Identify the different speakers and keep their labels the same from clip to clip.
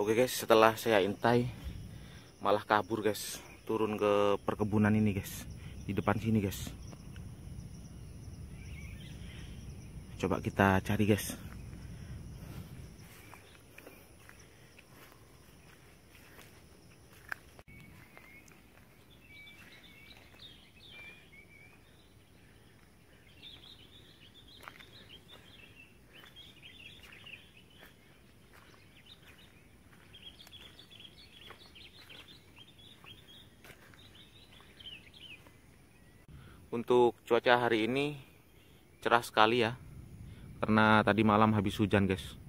Speaker 1: Oke guys, setelah saya intai malah kabur guys, turun ke perkebunan ini guys, di depan sini guys. Coba kita cari guys. Untuk cuaca hari ini cerah sekali ya. Karena tadi malam habis hujan, guys.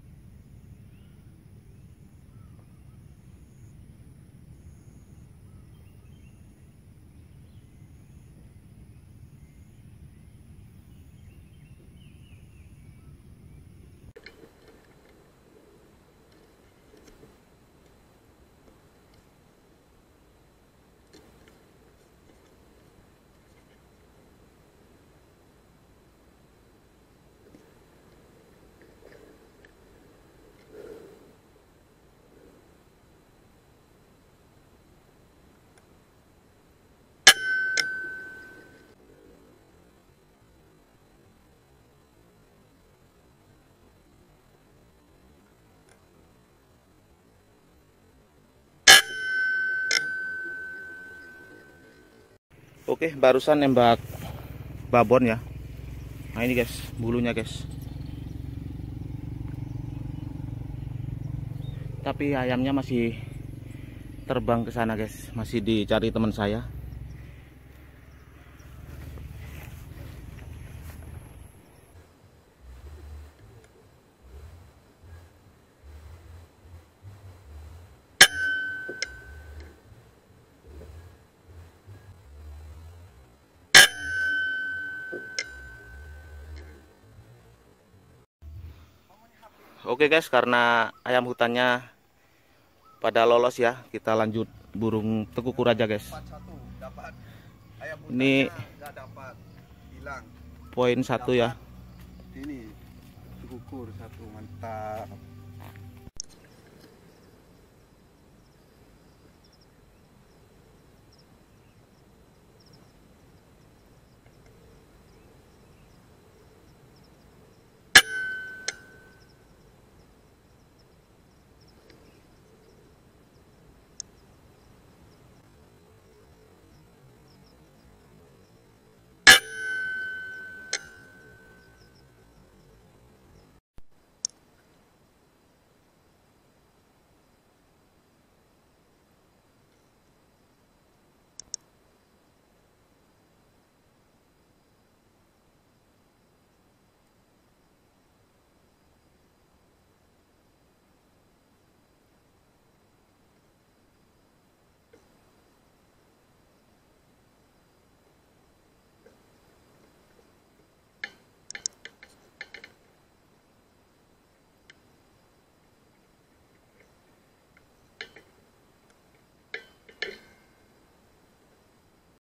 Speaker 1: Oke, barusan nembak babon ya. Nah ini guys, bulunya guys. Tapi ayamnya masih terbang ke sana guys, masih dicari teman saya. Oke guys, karena ayam hutannya pada lolos ya, kita lanjut burung tekukur aja guys. Ini poin satu ya. Ini tekukur satu mantap.